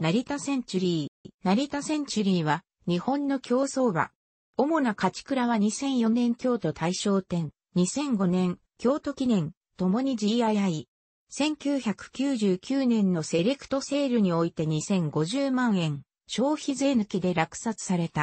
成田センチュリー。成田センチュリーは、日本の競争馬。主な勝ち倉は2004年京都大賞典、2005年京都記念、共に GII。1999年のセレクトセールにおいて2050万円、消費税抜きで落札された。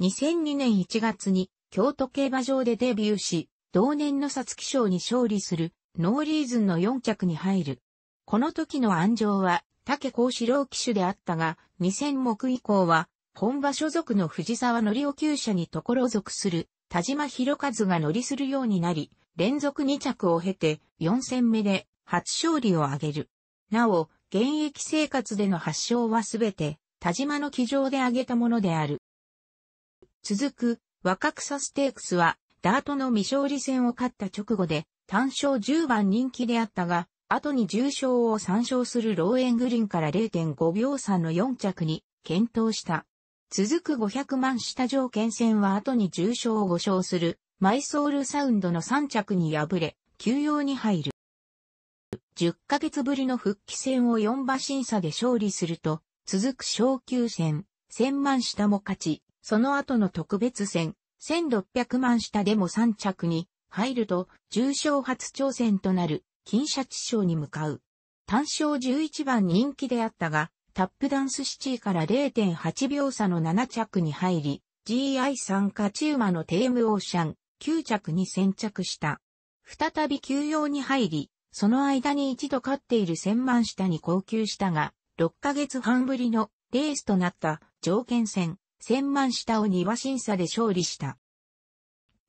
2002年1月に京都競馬場でデビューし、同年の皐月賞に勝利する、ノーリーズンの4着に入る。この時の安城は、竹幸四郎騎手であったが、2000目以降は、本場所属の藤沢則夫厩舎にところ属する、田島博和が乗りするようになり、連続2着を経て、4戦目で、初勝利を挙げる。なお、現役生活での発勝はすべて、田島の騎乗で挙げたものである。続く、若草ステークスは、ダートの未勝利戦を勝った直後で、単勝10番人気であったが、後に重賞を参照するローエングリンから0.5秒差の4着に検討した。続く500万下条件戦は後に重賞を5勝するマイソールサウンドの3着に敗れ、休養に入る。10ヶ月ぶりの復帰戦を4馬審査で勝利すると、続く昇級戦、1000万下も勝ち、その後の特別戦、1600万下でも3着に入ると、重賞初挑戦となる金シャチ賞に向かう。単勝11番人気であったが、タップダンスシティから0.8秒差の7着に入り、GI3 勝ち馬のテームオーシャン、9着に先着した。再び休養に入り、その間に一度勝っている千万下に高級したが、6ヶ月半ぶりのレースとなった条件戦、千万下を2馬審査で勝利した。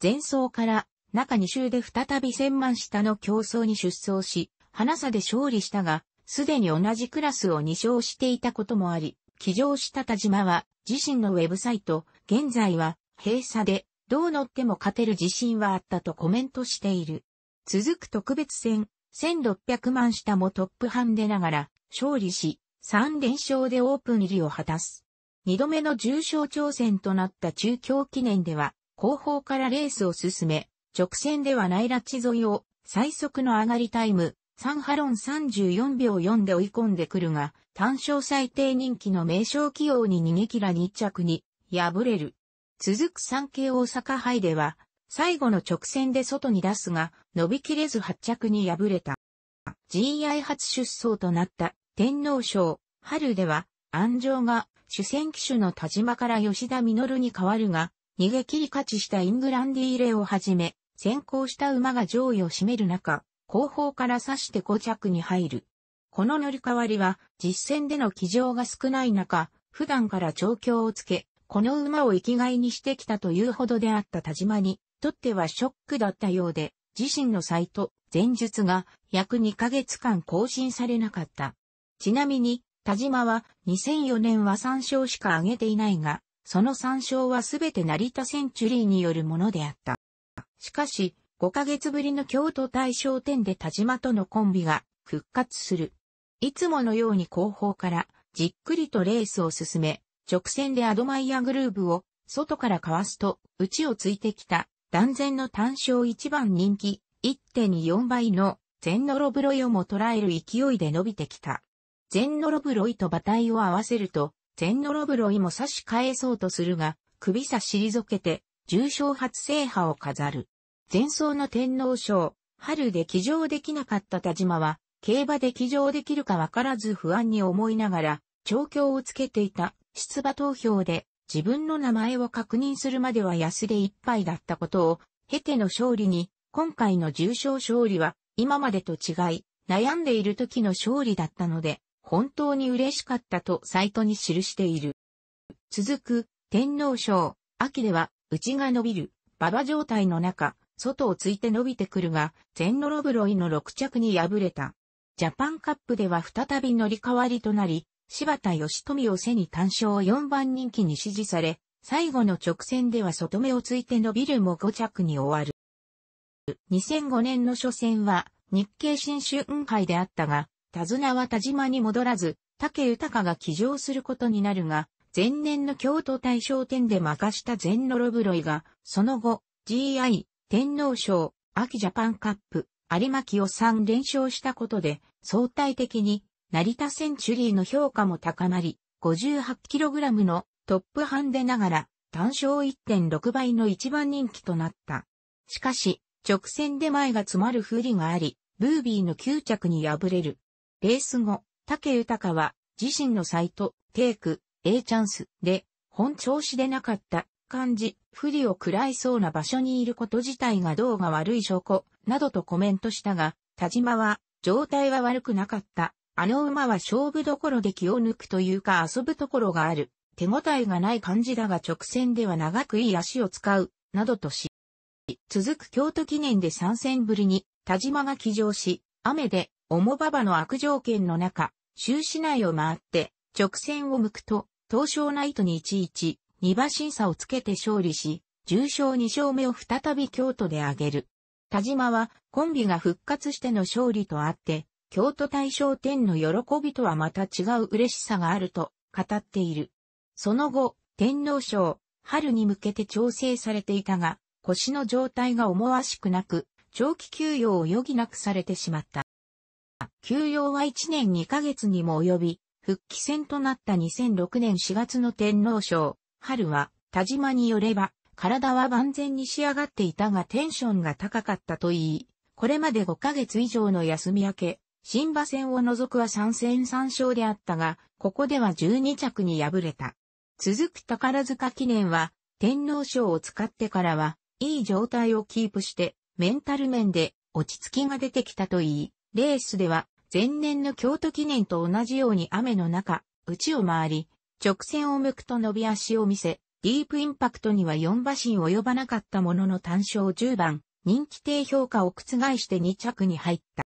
前走から中2周で再び千万下の競争に出走し、花差で勝利したが、すでに同じクラスを2勝していたこともあり、起乗した田島は、自身のウェブサイト、現在は、閉鎖で、どう乗っても勝てる自信はあったとコメントしている。続く特別戦、1600万下もトップハンデながら、勝利し、3連勝でオープン入りを果たす。2度目の重賞挑戦となった中京記念では、後方からレースを進め、直線ではないラチ沿いを最速の上がりタイム、3ハロン34秒4で追い込んでくるが、単勝最低人気の名称起用に逃げ切ら2着に敗れる。続く三景大阪杯では、最後の直線で外に出すが、伸びきれず8着に敗れた。GI 初出走となった天皇賞、春では、安城が主戦機種の田島から吉田実に変わるが、逃げ切り勝ちしたイングランディーレをはじめ、先行した馬が上位を占める中、後方から刺して5着に入る。この乗り換わりは、実戦での騎乗が少ない中、普段から調教をつけ、この馬を生きがいにしてきたというほどであった田島に、とってはショックだったようで、自身のサイト、前述が約2ヶ月間更新されなかった。ちなみに、田島は2004年は3勝しか挙げていないが、その3勝はすべて成田センチュリーによるものであった。しかし、5ヶ月ぶりの京都大賞典で田島とのコンビが復活する。いつものように後方からじっくりとレースを進め、直線でアドマイヤグルーブを外からかわすと、内をついてきた断然の単勝1番人気1.24倍の全ノロブロイをも捉える勢いで伸びてきた。全ノロブロイと馬体を合わせると、全ノロブロイも差し返そうとするが、首差し退けて、重賞初制覇を飾る。前走の天皇賞、春で騎乗できなかった田島は、競馬で騎乗できるかわからず不安に思いながら、調教をつけていた出馬投票で自分の名前を確認するまでは安で一杯だったことを、経ての勝利に、今回の重賞勝利は今までと違い、悩んでいる時の勝利だったので、本当に嬉しかったとサイトに記している。続く、天皇賞、秋では、内が伸びる、馬場状態の中、外をついて伸びてくるが、全ノロブロイの6着に敗れた。ジャパンカップでは再び乗り換わりとなり、柴田義富を背に単勝4番人気に支持され、最後の直線では外目をついて伸びるも5着に終わる。2005年の初戦は日経新春杯であったが、手綱は田島に戻らず、竹豊が騎乗することになるが、前年の京都大賞典で負かした全ノロブロイが、その後、GI、天皇賞、秋ジャパンカップ、有馬清を3連勝したことで、相対的に、成田センチュリーの評価も高まり、58kg のトップハンデながら、単勝1.6倍の一番人気となった。しかし、直線で前が詰まる不利があり、ブービーの9着に敗れる。レース後、竹豊は、自身のサイト、テイク、A チャンスで、本調子でなかった感じ、不利を喰らいそうな場所にいること自体がどうが悪い証拠、などとコメントしたが、田島は、状態は悪くなかった。あの馬は勝負どころで気を抜くというか遊ぶところがある。手応えがない感じだが直線では長くいい足を使う、などとし。続く京都記念で3戦ぶりに、田島が騎乗し、雨で、重馬場の悪条件の中、終市内を回って、直線を向くと、東証ナイトに11、2馬審査をつけて勝利し、重賞2勝目を再び京都で挙げる。田島はコンビが復活しての勝利とあって、京都大賞天の喜びとはまた違う嬉しさがあると語っている。その後、天皇賞、春に向けて調整されていたが、腰の状態が思わしくなく、長期休養を余儀なくされてしまった。休養は1年2ヶ月にも及び、復帰戦となった2006年4月の天皇賞、春は、田島によれば、体は万全に仕上がっていたがテンションが高かったといい、これまで5ヶ月以上の休み明け、新馬戦を除くは3戦3勝であったが、ここでは12着に敗れた。続く宝塚記念は、天皇賞を使ってからは、いい状態をキープして、メンタル面で落ち着きが出てきたといい、レースでは、前年の京都記念と同じように雨の中、内を回り、直線を向くと伸び足を見せ、ディープインパクトには4馬身及ばなかったものの単勝10番、人気低評価を覆して2着に入った。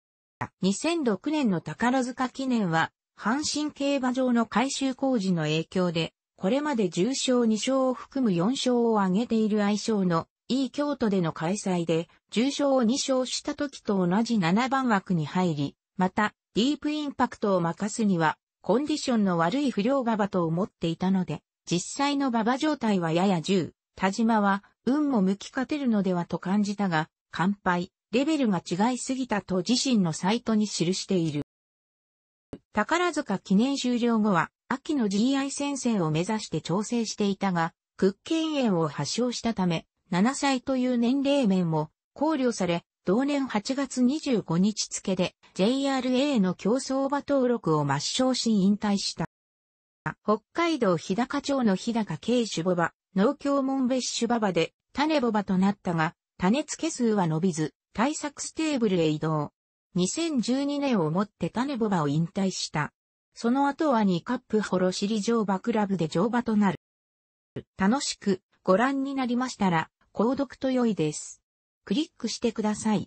2006年の宝塚記念は、阪神競馬場の改修工事の影響で、これまで10勝2勝を含む4勝を挙げている愛称の E 京都での開催で、重賞を2勝した時と同じ7番枠に入り、また、ディープインパクトを任すには、コンディションの悪い不良馬場と思っていたので、実際の馬場状態はやや10、田島は運も向き勝てるのではと感じたが、乾杯、レベルが違いすぎたと自身のサイトに記している。宝塚記念終了後は、秋の GI 先生を目指して調整していたが、屈腱炎を発症したため、7歳という年齢面も考慮され、同年8月25日付で JRA の競争馬登録を抹消し引退した。北海道日高町の日高慶主馬場、農協門別主馬場で種ボ場となったが、種付け数は伸びず、対策ステーブルへ移動。2012年をもって種ボ場を引退した。その後は2カップホロシリ乗馬クラブで乗馬となる。楽しくご覧になりましたら、購読と良いです。クリックしてください。